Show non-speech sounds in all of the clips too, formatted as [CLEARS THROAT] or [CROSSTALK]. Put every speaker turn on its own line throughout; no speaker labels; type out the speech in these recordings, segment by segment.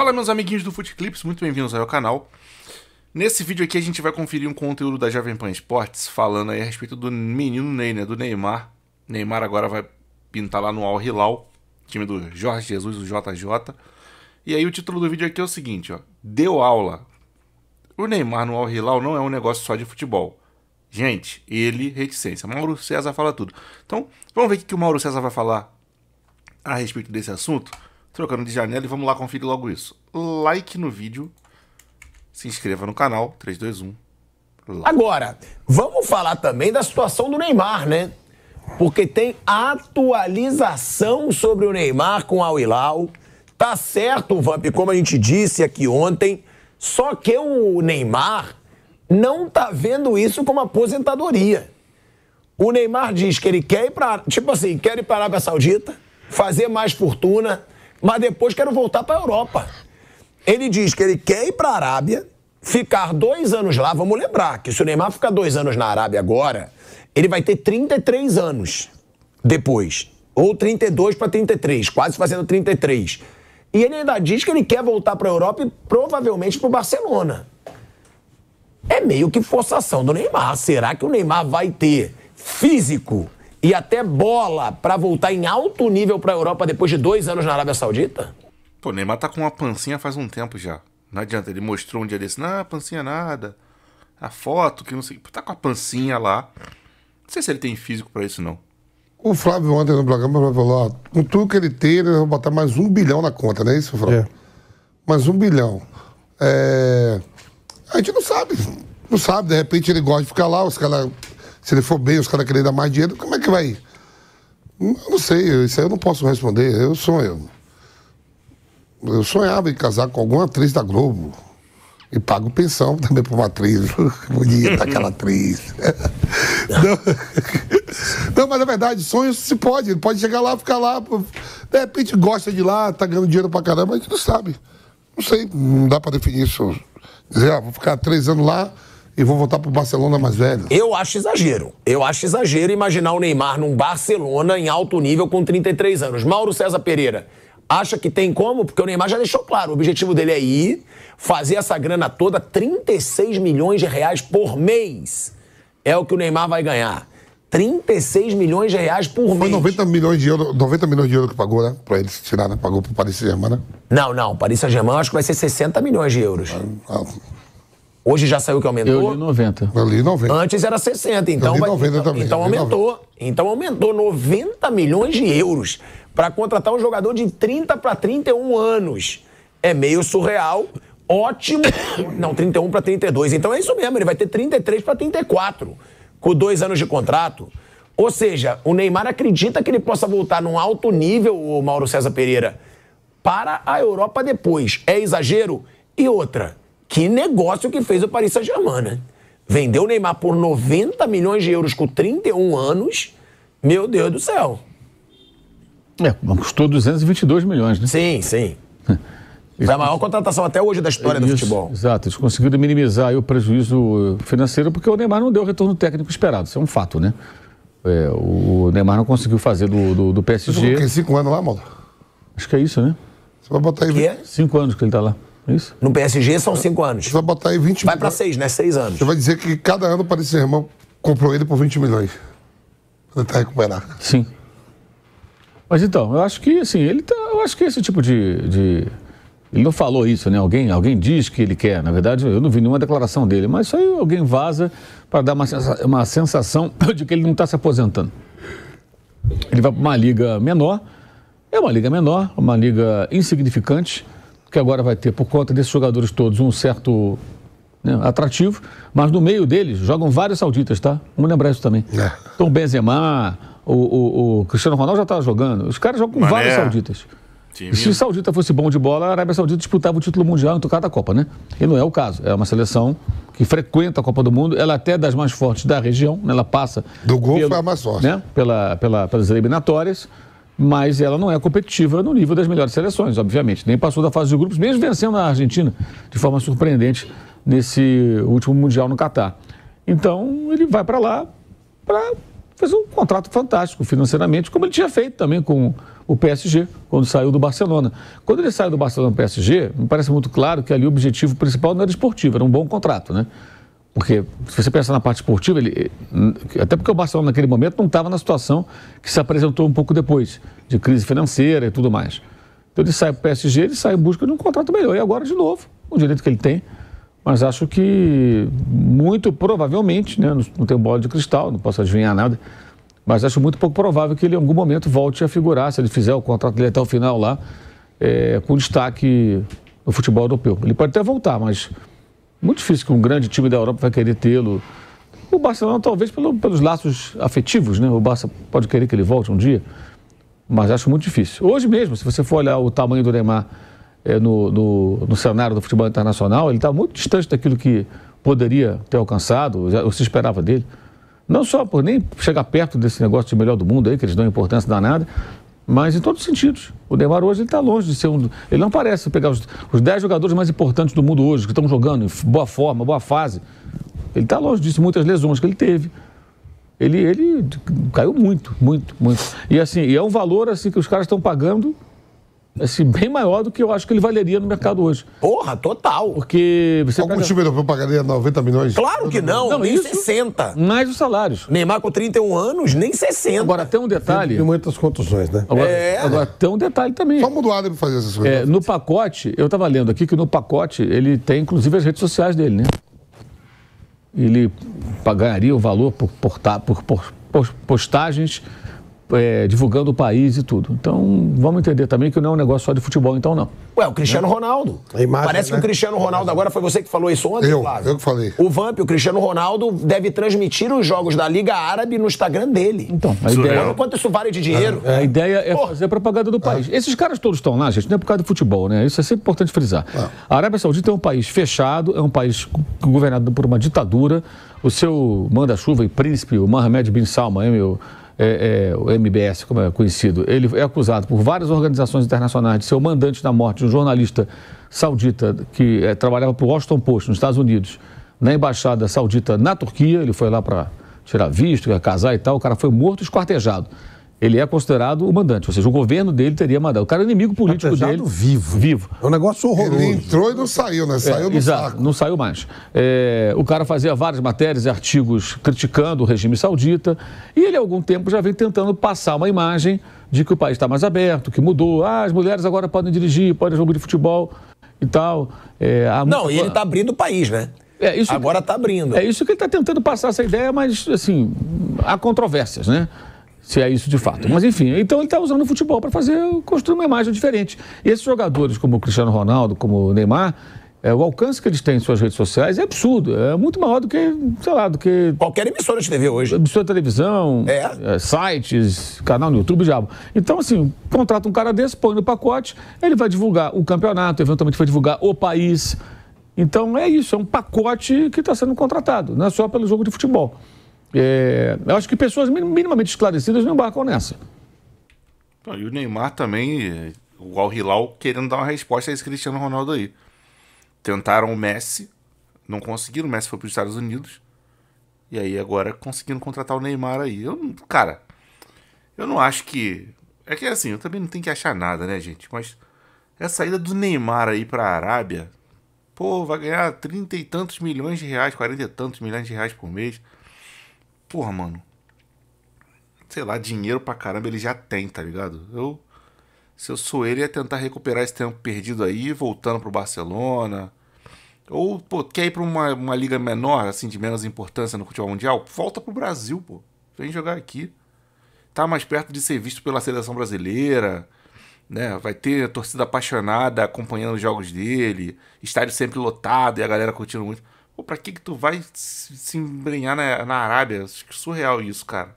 Fala meus amiguinhos do Futeclips, muito bem-vindos ao canal. Nesse vídeo aqui a gente vai conferir um conteúdo da Jovem Pan Esportes falando aí a respeito do menino Ney, né, do Neymar. Neymar agora vai pintar lá no Al Hilal, time do Jorge Jesus, o JJ. E aí o título do vídeo aqui é o seguinte, ó: Deu aula. O Neymar no Al Hilal não é um negócio só de futebol. Gente, ele reticência. Mauro César fala tudo. Então, vamos ver o que o Mauro César vai falar a respeito desse assunto trocando de janela e vamos lá conferir logo isso. Like no vídeo, se
inscreva no canal, 321. Lá. Agora, vamos falar também da situação do Neymar, né? Porque tem atualização sobre o Neymar com a Hilal. Tá certo, Vamp, como a gente disse aqui ontem, só que o Neymar não tá vendo isso como aposentadoria. O Neymar diz que ele quer ir para, tipo assim, quer ir para a Arábia Saudita, fazer mais fortuna, mas depois quero voltar para a Europa. Ele diz que ele quer ir para a Arábia, ficar dois anos lá. Vamos lembrar que se o Neymar ficar dois anos na Arábia agora, ele vai ter 33 anos depois. Ou 32 para 33, quase fazendo 33. E ele ainda diz que ele quer voltar para a Europa e provavelmente para o Barcelona. É meio que forçação do Neymar. Será que o Neymar vai ter físico e até bola para voltar em alto nível para a Europa depois de dois anos na Arábia Saudita?
Pô, Neymar tá com uma pancinha faz um tempo já. Não adianta, ele mostrou um dia desse, não, pancinha nada. A foto, que não sei. Tá com a pancinha lá. Não sei se ele tem físico para isso, não.
O Flávio ontem no programa falou, ó, com tudo que ele tem, ele vai botar mais um bilhão na conta, não é isso, Flávio? É. Mais um bilhão. É... A gente não sabe. Não sabe, de repente ele gosta de ficar lá, os caras se ele for bem, os caras querem dar mais dinheiro, como é que vai? Eu não sei, isso aí eu não posso responder. Eu sonho. Eu sonhava em casar com alguma atriz da Globo. E pago pensão [LAUGHS] também para uma atriz. [LAUGHS] Bonita aquela atriz. [LAUGHS] não, não, mas na verdade, sonho se pode. Ele pode chegar lá, ficar lá. De repente gosta de lá, tá ganhando dinheiro pra caramba, a gente não sabe. Não sei, não dá para definir isso. Dizer, ah, vou ficar três anos lá, e vou voltar pro Barcelona mais velho.
Eu acho exagero. Eu acho exagero imaginar o Neymar num Barcelona em alto nível com 33 anos. Mauro César Pereira, acha que tem como? Porque o Neymar já deixou claro, o objetivo dele é ir, fazer essa grana toda, 36 milhões de reais por mês. É o que o Neymar vai ganhar. 36 milhões de reais por mês. Foi 90 milhões de euros, 90 milhões de euros que pagou, né? Pra se tirar, né? Pagou pro Paris Saint-Germain, né? Não, não. Paris Saint-Germain acho que vai ser 60 milhões de euros. Ah, ah. Hoje já saiu que aumentou. Eu li 90. Eu li 90. Antes era 60, então, vai, então, também, então aumentou. 90. Então aumentou 90 milhões de euros para contratar um jogador de 30 para 31 anos. É meio surreal. Ótimo. [COUGHS] Não, 31 para 32. Então é isso mesmo, ele vai ter 33 para 34 com dois anos de contrato. Ou seja, o Neymar acredita que ele possa voltar num alto nível, o Mauro César Pereira, para a Europa depois. É exagero? E outra, que negócio que fez o Paris Saint-Germain, né? Vendeu o Neymar por 90 milhões de euros com 31 anos. Meu Deus do céu. É, custou 222 milhões, né? Sim, sim. [LAUGHS] Foi a maior contratação até hoje da história Isso, do futebol. Exato, eles
conseguiram minimizar o prejuízo financeiro porque o Neymar não deu o retorno técnico esperado. Isso é um fato, né? É, o Neymar não conseguiu fazer do, do, do PSG. Isso cinco anos lá, mano.
Acho que é isso, né? Você vai botar aí. Que? Cinco anos que ele está lá. Isso. No PSG são cinco anos. Você vai botar aí 20 Vai para seis, né? Seis anos. Você vai dizer que cada ano o Paris Saint-Germain comprou ele por 20 milhões.
Pra tentar tá recuperar. Sim. Mas então, eu acho que assim, ele tá. Eu acho que esse tipo de, de. Ele não falou isso, né? Alguém, alguém diz que ele quer. Na verdade, eu não vi nenhuma declaração dele, mas isso aí alguém vaza para dar uma, uma sensação [LAUGHS] de que ele não está se aposentando. Ele vai para uma liga menor, é uma liga menor, uma liga insignificante, que agora vai ter, por conta desses jogadores todos, um certo né, atrativo, mas no meio deles jogam vários sauditas, tá? Vamos lembrar isso também. É. Então o Benzema, o, o, o Cristiano Ronaldo já estava tá jogando, os caras jogam com vários sauditas. Sim, se o Saudita fosse bom de bola, a Arábia Saudita disputava o título mundial em da Copa, né? E não é o caso. É uma seleção que frequenta a Copa do Mundo. Ela é até das mais fortes da região, né? ela passa. Do Golfo pelo, é a mais forte. Né? Pela, pela, pelas eliminatórias mas ela não é competitiva no nível das melhores seleções, obviamente. Nem passou da fase de grupos, mesmo vencendo a Argentina de forma surpreendente nesse último Mundial no Catar. Então, ele vai para lá para fazer um contrato fantástico financeiramente, como ele tinha feito também com o PSG, quando saiu do Barcelona. Quando ele saiu do Barcelona para o PSG, me parece muito claro que ali o objetivo principal não era esportivo, era um bom contrato, né? Porque se você pensar na parte esportiva, ele, até porque o Barcelona naquele momento não estava na situação que se apresentou um pouco depois, de crise financeira e tudo mais. Então ele sai para o PSG, ele sai em busca de um contrato melhor. E agora, de novo, o direito que ele tem. Mas acho que muito provavelmente, né, não tenho bola de cristal, não posso adivinhar nada, mas acho muito pouco provável que ele em algum momento volte a figurar, se ele fizer o contrato dele até o final lá, é, com destaque no futebol europeu. Ele pode até voltar, mas muito difícil que um grande time da Europa vai querer tê-lo. O Barcelona, talvez, pelo, pelos laços afetivos, né? O Barça pode querer que ele volte um dia, mas acho muito difícil. Hoje mesmo, se você for olhar o tamanho do Neymar é, no, no, no, cenário do futebol internacional, ele está muito distante daquilo que poderia ter alcançado, ou se esperava dele. Não só por nem chegar perto desse negócio de melhor do mundo aí, que eles dão importância danada, mas em todos os sentidos. O Neymar hoje está longe de ser um. Ele não parece pegar os, 10 jogadores mais importantes do mundo hoje, que estão jogando em boa forma, boa fase. Ele está longe disso, muitas lesões que ele teve. Ele, ele caiu muito, muito, muito. E assim, e é um valor assim que os caras estão pagando assim, bem maior do que eu acho que ele valeria no mercado hoje. Porra, total. Porque você Algum pega... time europeu pagaria 90 milhões? Claro que não, não nem isso,
60. Mais os salários. Neymar com 31 anos, nem 60. Agora, tem um detalhe... Tem
muitas contusões, né?
Agora, é... agora tem um detalhe também. Só
mudou para fazer essas coisas. É, no pacote, eu estava lendo aqui que no pacote ele tem, inclusive, as redes sociais dele, né? Ele pagaria o valor por, por, por, por postagens é, divulgando o país e tudo. Então, vamos entender também que não é um negócio só de futebol, então não.
Ué, o Cristiano né? Ronaldo. Imagem, Parece né? que o né? Cristiano Ronaldo, agora foi você que falou isso ontem, eu, Flávio? Eu que falei. O Vamp, o Cristiano Ronaldo, deve transmitir os jogos da Liga Árabe no Instagram dele. Então, a ideia... Olha quanto isso vale de dinheiro. É, A ideia é Porra. fazer a propaganda do é. país. Esses caras todos
estão lá, gente, não é por causa do futebol, né? Isso é sempre importante frisar. É. A Arábia Saudita é um país fechado, é um país governado por uma ditadura. O seu manda-chuva e príncipe, o Mohamed Bin Salman, é meu é, é, o MBS, como é conhecido, ele é acusado por várias organizações internacionais de ser o mandante da morte de um jornalista saudita que é, trabalhava para o Washington Post, nos Estados Unidos, na embaixada saudita na Turquia. Ele foi lá para tirar visto, casar e tal. O cara foi morto e esquartejado ele é considerado o mandante. Ou seja, o governo dele teria mandado. O cara é inimigo político Apesar dele. vivo. Vivo. É um negócio horroroso. Ele entrou e não saiu, né? Saiu é, do exato, saco. Não saiu mais. É, o cara fazia várias matérias e artigos criticando o regime saudita. E ele, há algum tempo, já vem tentando passar uma imagem de que o país está mais aberto, que mudou. Ah, as mulheres agora podem dirigir, podem jogar de futebol e tal. É, não, e ele está abrindo o país, né? É isso Agora está abrindo. É isso que ele está tentando passar essa ideia, mas, assim, há controvérsias, né? se é isso de fato. Mas enfim, então ele está usando o futebol para fazer construir uma imagem diferente. E esses jogadores, como o Cristiano Ronaldo, como o Neymar, é, o alcance que eles têm em suas redes sociais é absurdo. É muito maior do que, sei lá, do que. Qualquer emissora de TV hoje. Emissora de televisão, é. É, sites, canal no YouTube, diabo. Então, assim, contrata um cara desse, põe no pacote, ele vai divulgar o campeonato, eventualmente vai divulgar o país. Então é isso, é um pacote que está sendo contratado, não é só pelo jogo de futebol. É, eu acho que pessoas minimamente esclarecidas não embarcam nessa.
E o Neymar também, o Al Hilal querendo dar uma resposta a esse Cristiano Ronaldo aí. Tentaram o Messi, não conseguiram, o Messi foi para os Estados Unidos. E aí agora conseguindo contratar o Neymar aí. Eu, cara, eu não acho que. É que assim, eu também não tenho que achar nada, né, gente? Mas essa saída do Neymar aí para a Arábia, pô, vai ganhar trinta e tantos milhões de reais, quarenta e tantos milhões de reais por mês porra, mano. Sei lá, dinheiro pra caramba ele já tem, tá ligado? Eu. Se eu sou ele, ia tentar recuperar esse tempo perdido aí, voltando pro Barcelona. Ou, pô, quer ir pra uma, uma liga menor, assim, de menos importância no futebol mundial? Volta pro Brasil, pô. Vem jogar aqui. Tá mais perto de ser visto pela seleção brasileira. Né? Vai ter torcida apaixonada acompanhando os jogos dele, estádio sempre lotado e a galera curtindo muito. Pô, pra que que tu vai se embrenhar na, na Arábia? Acho que surreal isso, cara.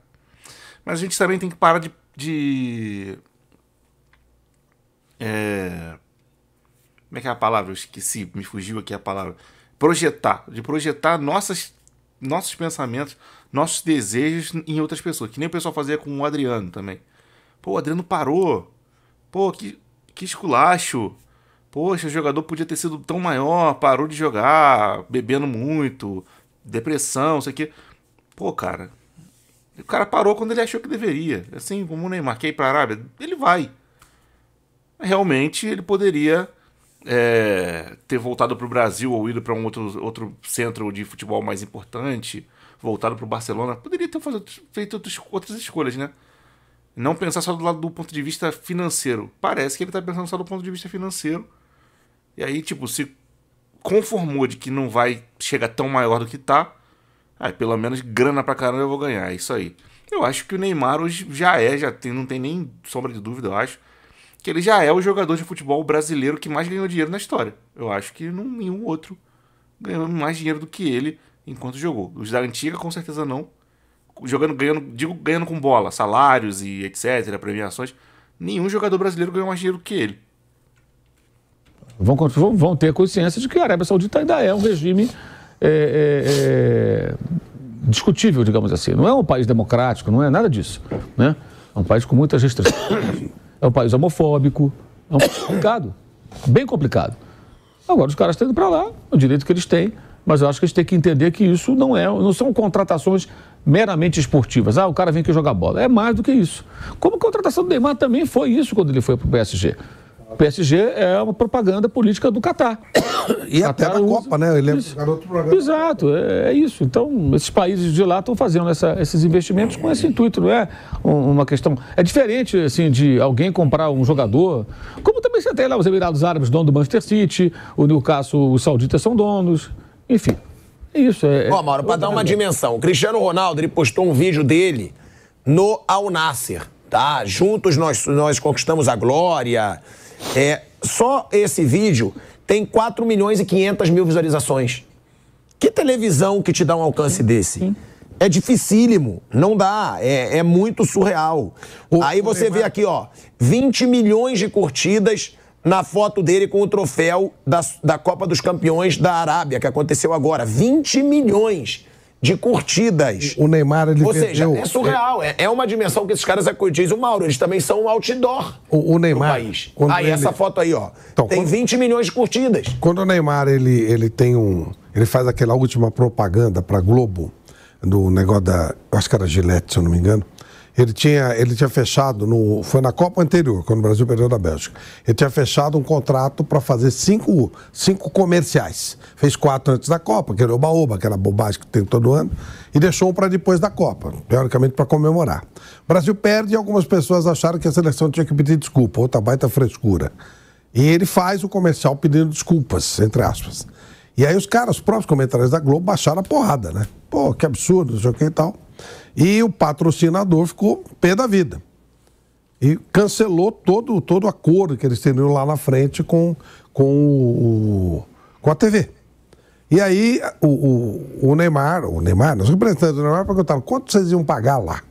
Mas a gente também tem que parar de... de... É... Como é que é a palavra? Eu esqueci, me fugiu aqui a palavra. Projetar. De projetar nossas, nossos pensamentos, nossos desejos em outras pessoas. Que nem o pessoal fazia com o Adriano também. Pô, o Adriano parou. Pô, que, que esculacho. Poxa, o jogador podia ter sido tão maior, parou de jogar, bebendo muito, depressão, isso aqui. Pô, cara. O cara parou quando ele achou que deveria. Assim, como o Neymar quer ir pra Arábia, ele vai. Realmente, ele poderia é, ter voltado para o Brasil ou ido para um outro, outro centro de futebol mais importante, voltado para o Barcelona, poderia ter feito outros, outras escolhas, né? Não pensar só do lado do ponto de vista financeiro. Parece que ele está pensando só do ponto de vista financeiro e aí, tipo, se conformou de que não vai chegar tão maior do que tá, aí pelo menos grana pra caramba eu vou ganhar, é isso aí. Eu acho que o Neymar hoje já é, já tem, não tem nem sombra de dúvida, eu acho, que ele já é o jogador de futebol brasileiro que mais ganhou dinheiro na história. Eu acho que nenhum outro ganhou mais dinheiro do que ele enquanto jogou. Os da antiga, com certeza não. Jogando, ganhando, digo, ganhando com bola, salários e etc, premiações. Nenhum jogador brasileiro ganhou mais dinheiro do que ele
vão, vão ter consciência de que a Arábia Saudita ainda é um regime é, é, é, discutível, digamos assim. Não é um país democrático, não é nada disso. Né? É um país com muitas restrições. É um país homofóbico. É um país complicado. Bem complicado. Agora, os caras estão indo para lá, o direito que eles têm, mas eu acho que eles têm que entender que isso não, é, não são contratações meramente esportivas. Ah, o cara vem aqui jogar bola. É mais do que isso. Como a contratação do Neymar também foi isso quando ele foi para o PSG. O PSG é uma propaganda política do Catar. [COUGHS] E é até da usa... Copa, né? Ele é programa. Exato, é, é, isso. Então, esses países de lá estão fazendo essa, esses investimentos com esse intuito, não é uma questão. É diferente, assim, de alguém comprar um jogador, como também você tem lá os Emirados Árabes, dono do Manchester City, o Newcastle, os sauditas são donos, enfim.
É isso. É, Ó, Mauro, é para dar uma dimensão, o Cristiano Ronaldo ele postou um vídeo dele no Al Nasser, tá? Juntos nós, nós conquistamos a glória. É, só esse vídeo tem 4 milhões e 500 mil visualizações. Que televisão que te dá um alcance sim, desse? Sim. É dificílimo, não dá, é, é muito surreal. O, Aí você vê aqui, ó, 20 milhões de curtidas na foto dele com o troféu da, da Copa dos Campeões da Arábia, que aconteceu agora. 20 milhões de curtidas. O Neymar, ele Ou seja, é surreal. É... é, uma dimensão que esses caras acreditam. O Mauro, eles também são um outdoor o, o Neymar, país. Aí, ele... essa foto aí, ó.
Então, tem quando... 20 milhões de curtidas. Quando o Neymar, ele, ele tem um... Ele faz aquela última propaganda pra Globo, do negócio da... Eu acho que era Gillette, se eu não me engano. Ele tinha, ele tinha fechado, no, foi na Copa anterior, quando o Brasil perdeu da Bélgica. Ele tinha fechado um contrato para fazer cinco, cinco comerciais. Fez quatro antes da Copa, que era o Baoba, que era a bobagem que tem todo ano, e deixou um para depois da Copa, teoricamente para comemorar. O Brasil perde e algumas pessoas acharam que a seleção tinha que pedir desculpa, outra baita frescura. E ele faz o comercial pedindo desculpas, entre aspas. E aí os caras, os próprios comentários da Globo, baixaram a porrada, né? Pô, que absurdo, não sei o que e tal. E o patrocinador ficou pé da vida. E cancelou todo, todo acordo que eles teriam lá na frente com, com, o, com a TV. E aí o, o, o Neymar, o Neymar, os representantes do Neymar perguntaram quanto vocês iam pagar lá,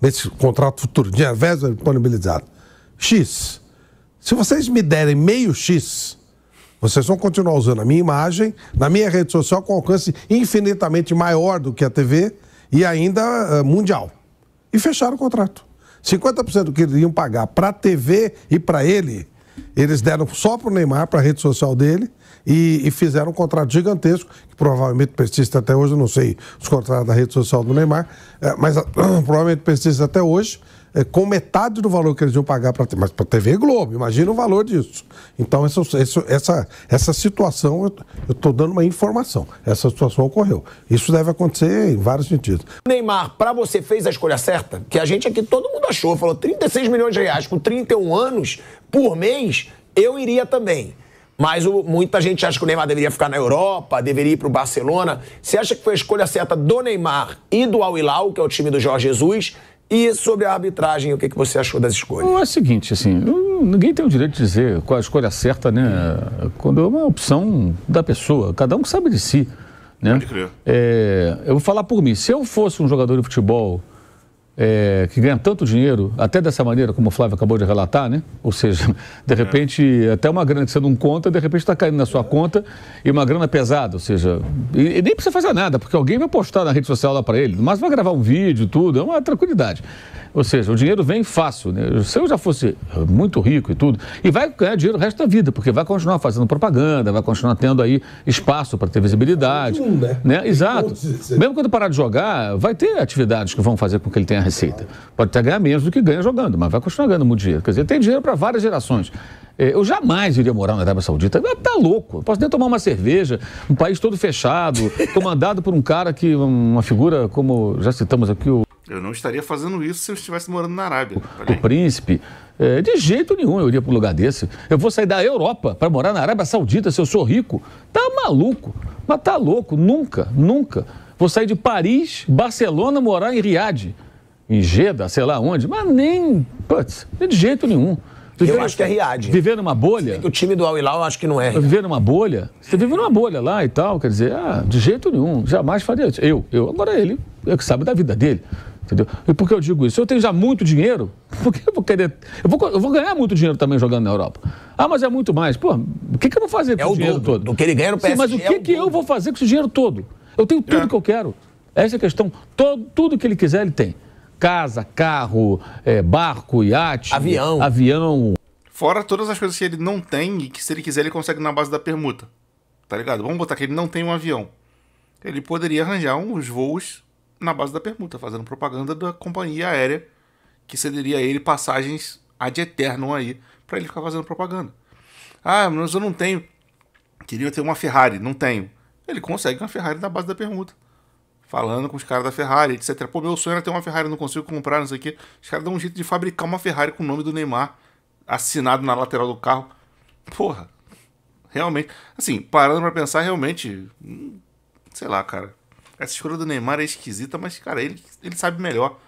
nesse contrato futuro, de verba disponibilizado. X. Se vocês me derem meio X, vocês vão continuar usando a minha imagem na minha rede social com alcance infinitamente maior do que a TV e ainda uh, mundial. E fecharam o contrato. 50% do que eles iam pagar para a TV e para ele, eles deram só para o Neymar, para a rede social dele, e, e, fizeram um contrato gigantesco, que provavelmente persiste até hoje, eu não sei os contratos da rede social do Neymar, eh, mas uh, [CLEARS THROAT] provavelmente persiste até hoje, é, com metade do valor que eles iam pagar para mas para TV Globo, imagina o valor disso. Então essa essa, essa situação eu estou dando uma informação. Essa situação ocorreu. Isso deve acontecer em vários sentidos.
Neymar, para você fez a escolha certa, que a gente aqui todo mundo achou, falou 36 milhões de reais com 31 anos por mês, eu iria também. Mas o, muita gente acha que o Neymar deveria ficar na Europa, deveria ir para o Barcelona. Você acha que foi a escolha certa do Neymar e do Al Hilal, que é o time do Jorge Jesus? E sobre a arbitragem, o que, que você achou das escolhas?
É o seguinte, assim, ninguém tem o direito de dizer qual a escolha certa, né? Quando é uma opção da pessoa, cada um que sabe de si. Né? Pode crer. É, eu vou falar por mim. Se eu fosse um jogador de futebol é, que ganha tanto dinheiro, até dessa maneira, como o Flávio acabou de relatar, né? Ou seja, [LAUGHS] de é. repente, é. até uma grana que você não conta, de repente está caindo na sua conta e uma grana pesada, ou seja, e, e, nem precisa fazer nada, porque alguém vai postar na rede social lá para ele, mas vai gravar um vídeo, tudo, é uma tranquilidade. Ou seja, o dinheiro vem fácil. Né? Se eu já fosse eh, muito rico e tudo, e vai ganhar dinheiro o resto da vida, porque vai continuar fazendo propaganda, vai continuar tendo aí espaço para ter visibilidade. Um, né? né? Exato. Mesmo quando parar de jogar, vai ter atividades que vão fazer com que ele tenha receita. Pode até ganhar menos do que ganha jogando, mas vai continuar ganhando muito dinheiro. Quer dizer, tem dinheiro para várias gerações. Eh, eu jamais iria morar na Arábia Saudita. Tá louco. Eu posso nem tomar uma cerveja, um país todo fechado, comandado por um cara que, uma figura como já citamos aqui, o
eu não estaria fazendo isso se eu estivesse morando na Arábia.
O príncipe, é, de jeito nenhum eu iria para um lugar desse. Eu vou sair da Europa para morar na Arábia Saudita se eu sou rico. Tá maluco, mas tá louco. Nunca, nunca. Vou sair de Paris, Barcelona, morar em Riad, em Jeddah, sei lá onde. Mas nem, putz, de jeito nenhum. eu acho que é Riad. Viver numa bolha. O time
do Al Hilal eu acho que não é.
Viver numa bolha. Você vive numa bolha lá e tal, quer dizer, ah, de jeito nenhum, jamais faria isso. Eu, eu. Agora ele, eu é que sabe da vida dele. Entendeu? E por que eu digo isso? Eu tenho já muito dinheiro, [LAUGHS] por que eu vou querer. Eu vou, eu vou ganhar muito dinheiro também jogando na Europa. Ah, mas é muito mais. Pô, o que, que eu vou fazer com é o dinheiro dobro, todo? Do que ele ganha no PSG. Sim, mas o é que, é o que eu vou fazer com esse dinheiro todo? Eu tenho tudo é. que eu quero. Essa é a questão. Todo, tudo que ele quiser, ele tem. Casa, carro, é, barco, iate. Avião. Avião. Fora todas as coisas que ele
não tem e que se ele quiser ele consegue na base da permuta. Tá ligado? Vamos botar que ele não tem um avião. Ele poderia arranjar uns voos na base da permuta, fazendo propaganda da companhia aérea que cederia a ele passagens ad eternum aí para ele ficar fazendo propaganda. Ah, mas eu não tenho. Queria ter uma Ferrari, não tenho. Ele consegue uma Ferrari na base da permuta. Falando com os caras da Ferrari, etc. Pô, meu sonho era ter uma Ferrari, não consigo comprar, não sei o quê. Os caras dão um jeito de fabricar uma Ferrari com o nome do Neymar assinado na lateral do carro. Porra, realmente. Assim, parando pra pensar, realmente. Hum, sei lá, cara essa escolha do Neymar é esquisita, mas, cara, ele, ele sabe melhor.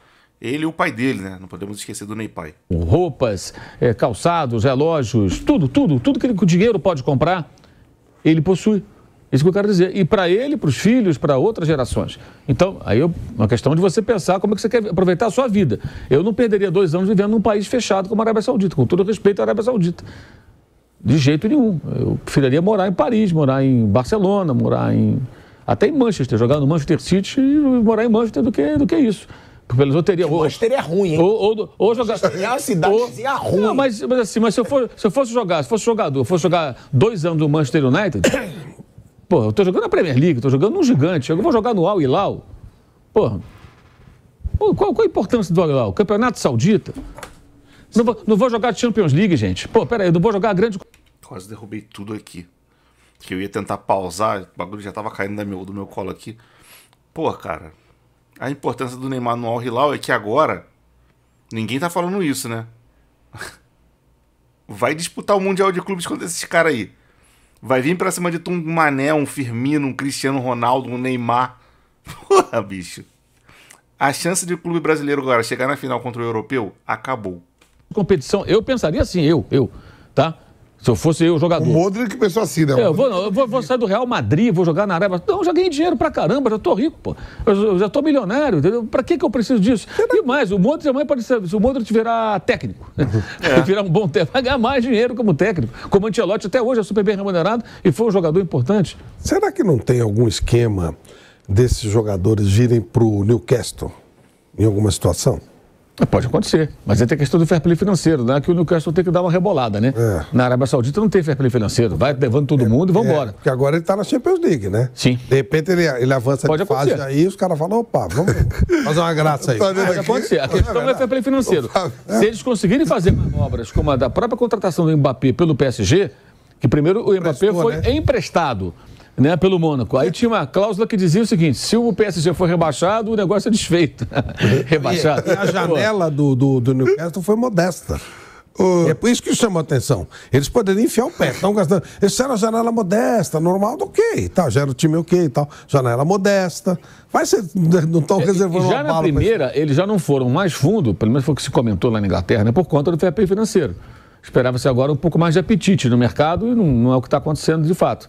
Ele e o
pai dele, né? Não podemos esquecer do Ney pai. Roupas, é, calçados, relógios, tudo, tudo, tudo que ele com dinheiro pode comprar, ele possui. Isso que eu quero dizer. E para ele, para os filhos, para outras gerações. Então, aí é uma questão de você pensar como é que você quer aproveitar a sua vida. Eu não perderia dois anos vivendo num país fechado como a Arábia Saudita, com todo respeito à Arábia Saudita. De jeito nenhum. Eu preferiria morar em Paris, morar em Barcelona, morar em até em Manchester, jogar no Manchester City e morar em Manchester do que, do que isso. Porque pelo menos eu teria. Ou, Manchester é ruim, hein? Ou, ou, ou jogar. É uma cidadezinha ruim. Não, mas, mas assim, mas se eu, for, se eu fosse jogar, se fosse jogador, fosse jogar dois anos no Manchester United, [COUGHS] pô, eu tô jogando na Premier League, tô jogando num gigante. Eu vou jogar no Al Hilal. Porra. Pô, qual, qual a importância do Al Hilal? Campeonato Saudita? Não vou, não vou jogar Champions League, gente. Pô, peraí, eu não vou jogar grande.
Quase derrubei tudo aqui que eu ia tentar pausar, o bagulho já tava caindo meu, do meu colo aqui. Pô, cara, a importância do Neymar no Al Hilal é que agora ninguém tá falando isso, né? [LAUGHS] Vai disputar o Mundial de Clubes contra esses caras aí. Vai vir pra cima de tu um Mané, um Firmino, um Cristiano Ronaldo, um Neymar. [LAUGHS] Porra, bicho. A chance de o clube brasileiro agora chegar na
final contra o europeu acabou. Competição, eu pensaria assim, eu, eu, tá? Se eu fosse eu, jogador. O Modric pensou assim, né? É, eu vou, não, eu vou, vou, sair do Real Madrid, vou jogar na Arábia. Não, já ganhei dinheiro pra caramba, já tô rico, pô. Eu, já tô milionário, entendeu? Pra que que eu preciso disso? E mais, o Modric amanhã pode ser, se o Modric virar técnico, né? [LAUGHS] é. virar um bom técnico, vai ganhar mais dinheiro como técnico. Como Ancelotti até hoje é super bem remunerado e foi um jogador importante. Será que não tem algum esquema desses jogadores virem pro Newcastle em alguma situação? Ah, pode acontecer. Mas aí tem a questão do fair play financeiro, né? Que o Newcastle tem que dar uma rebolada, né? É. Na Arábia Saudita não tem fair play financeiro. Vai levando todo é, mundo e é, vambora. embora. É, porque agora ele está na Champions League, né? Sim. De repente
ele, ele avança Pode de acontecer. fase aí os caras falam, opa, vamos
fazer uma graça aí. Tá pode acontecer. A questão é, é fair play financeiro. Né? Se eles conseguirem fazer manobras como a da própria contratação do Mbappé pelo PSG, que primeiro o Mbappé Prestou, foi né? emprestado né, pelo Mônaco. Aí tinha uma cláusula que dizia o seguinte: se o PSG for rebaixado, o negócio é desfeito. [LAUGHS] rebaixado. E, a janela
do, do, do Newcastle foi modesta. Uh, é por isso que chamou a atenção. Eles poderiam enfiar o pé, estão gastando. Isso era ah, janela modesta, normal, ok, tá, já era o time ok e tal. Janela modesta. Vai ser, não estão é, reservando Já na primeira,
eles já não foram mais fundo, pelo menos foi o que se comentou lá na Inglaterra, né, por conta do fair financeiro. Esperava-se agora um pouco mais de apetite no mercado e não, não é o que está acontecendo de fato.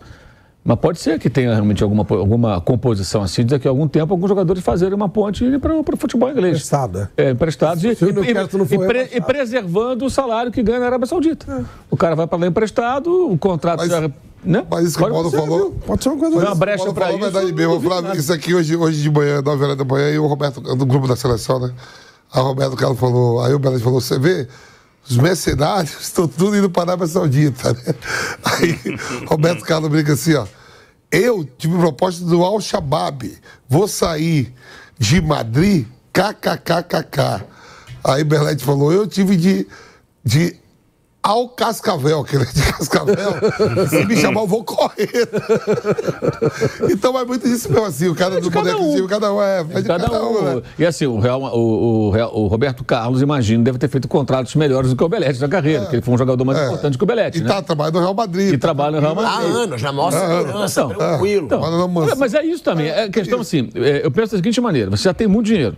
Mas pode ser que tenha realmente alguma, alguma composição assim, daqui a algum tempo alguns jogadores fazerem uma ponte para o futebol inglês. Emprestada. É, emprestados e, e, e, pre, e, preservando o salário que ganha na Arábia Saudita. É. O cara vai para lá emprestado, o contrato Mas... já né? Mas isso que o Paulo falou. Pode ser uma coisa Uma assim. brecha para isso. Verdade
mesmo. Eu falava né?
isso aqui hoje, hoje de manhã, 9 horas da manhã, e o Roberto, do grupo da seleção, né? A Roberto Carlos falou, aí o Belete falou: você vê os mercenários [LAUGHS] estão tudo indo para a Arábia Saudita, né? Aí [LAUGHS] Roberto Carlos brinca assim, ó. Eu tive proposta do Al-Shabaab. Vou sair de Madrid, kkkk. Aí Berlete falou, eu tive de, de ao Cascavel, que é de Cascavel, [LAUGHS] se me chamar, eu vou correr. então é muito isso mesmo, assim, o cara é do boneco um. cada um
é, é de cada, cada um. um né? E assim, o, Real, o, o, o, Roberto Carlos, imagino, deve ter feito contratos melhores do que o Belete na carreira, é, porque ele foi um jogador mais é. importante que o Belete. E né? tá trabalhando no Real Madrid. E tá trabalha no Real Madrid. Há anos, na maior é. segurança, então, tranquilo. Então, mas é isso também. É questão é assim, eu penso da seguinte maneira: você já tem muito dinheiro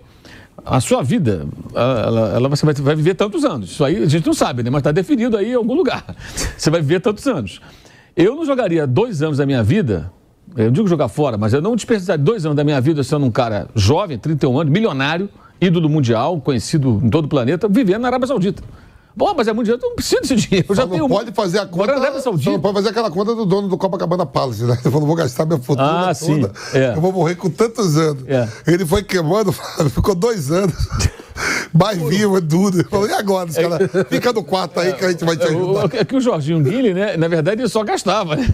a sua vida, ela, ela você vai, vai, viver tantos anos. Isso aí a gente não sabe, né? Mas está definido aí em algum lugar. [LAUGHS] Você vai viver tantos anos. Eu não jogaria dois anos da minha vida, eu digo jogar fora, mas eu não desperdiçaria dois anos da minha vida sendo um cara jovem, 31 anos, milionário, ídolo mundial, conhecido em todo o planeta, vivendo na Arábia Saudita. Bom, mas é muito dinheiro, eu não preciso desse dinheiro. Eu já não tenho... pode fazer a conta. Agora leva Só não
pode fazer aquela conta do dono do Copacabana Palace, né? [LAUGHS] Ele falou: vou gastar minha fortuna ah, toda. É. Eu vou morrer com tantos anos. É. Ele foi queimando, [LAUGHS] ficou dois anos. [LAUGHS] Mais
vivo, Duda. falei, e agora? É. fica no quarto aí que a gente vai te é, ajudar. É que o Jorginho Guilherme, né? Na verdade, ele só gastava, né?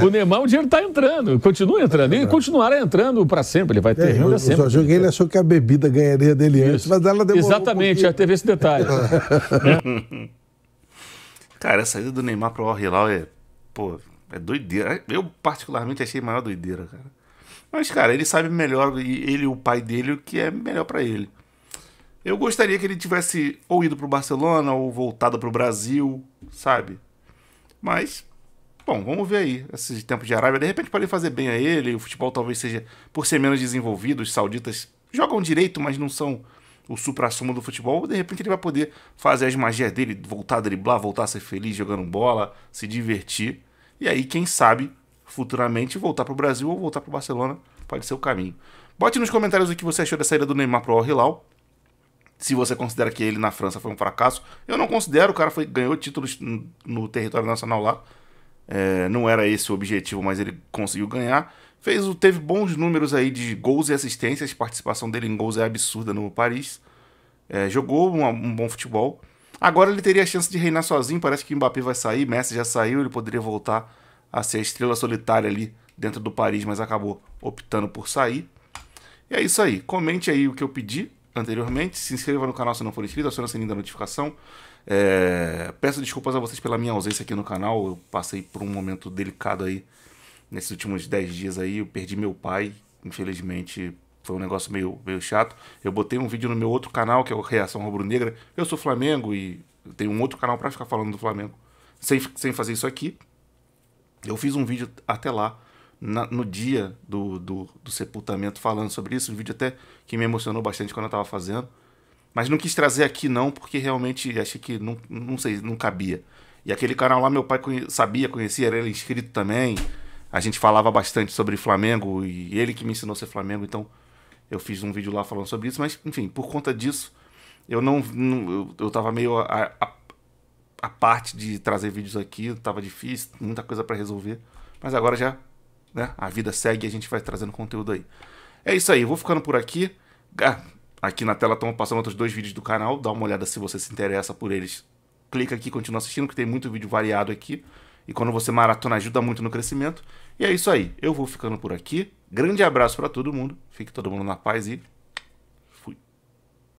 É. O Neymar, o dinheiro tá entrando, continua entrando. E é. continuará entrando para sempre, ele vai ter é, renda o, sempre. O Jorginho
Guilherme achou que a bebida ganharia dele Isso. antes, mas ela demorou Exatamente, um já
teve esse detalhe. [LAUGHS] É. Cara, a saída do
Neymar pro Al Hilal é, pô, é doideira. Eu particularmente achei maior doideira, cara. Mas, cara, ele sabe melhor, ele e o pai dele, o que é melhor para ele. Eu gostaria que ele tivesse ou ido para o Barcelona ou voltado para o Brasil, sabe? Mas, bom, vamos ver aí Esses tempos de Arábia. De repente pode fazer bem a ele. O futebol talvez seja, por ser menos desenvolvido, os sauditas jogam direito, mas não são o supra-sumo do futebol. De repente ele vai poder fazer as magias dele, voltar a driblar, voltar a ser feliz jogando bola, se divertir. E aí, quem sabe, futuramente voltar para o Brasil ou voltar para o Barcelona pode ser o caminho. Bote nos comentários o que você achou da saída do Neymar para o Al Hilal se você considera que ele na França foi um fracasso. Eu não considero, o cara foi, ganhou títulos no, no território nacional lá. É, não era esse o objetivo, mas ele conseguiu ganhar. Fez, teve bons números aí de gols e assistências, participação dele em gols é absurda no Paris. É, jogou um, um bom futebol. Agora ele teria a chance de reinar sozinho, parece que o Mbappé vai sair, Messi já saiu, ele poderia voltar a ser a estrela solitária ali dentro do Paris, mas acabou optando por sair. E é isso aí. Comente aí o que eu pedi anteriormente. Se inscreva no canal se não for inscrito, acione o sininho da notificação. É, peço desculpas a vocês pela minha ausência aqui no canal. Eu passei por um momento delicado aí nesses últimos 10 dias aí. Eu perdi meu pai, infelizmente. Foi um negócio meio, meio chato. Eu botei um vídeo no meu outro canal, que é o Reação Rubro Negra. Eu sou Flamengo e tenho um outro canal para ficar falando do Flamengo. Sem, sem fazer isso aqui. Eu fiz um vídeo até lá na, no dia do, do, do, sepultamento falando sobre isso, um vídeo até que me emocionou bastante quando eu estava fazendo. Mas não quis trazer aqui não, porque realmente achei que não, não sei, não cabia. E aquele canal lá meu pai conhe sabia, conhecia, era ele inscrito também. A gente falava bastante sobre Flamengo e ele que me ensinou a ser Flamengo, então eu fiz um vídeo lá falando sobre isso, mas enfim, por conta disso, eu não, não eu, estava meio a, a, a, parte de trazer vídeos aqui, estava difícil, muita coisa para resolver, mas agora já né? A vida segue e a gente vai trazendo conteúdo aí. É isso aí, vou ficando por aqui. aqui na tela estão passando outros dois vídeos do canal, dá uma olhada se você se interessa por eles. Clica aqui e continua assistindo, que tem muito vídeo variado aqui. E quando você maratona, ajuda muito no crescimento. E é isso aí, eu vou ficando por aqui. Grande abraço para todo mundo, fique todo mundo na paz e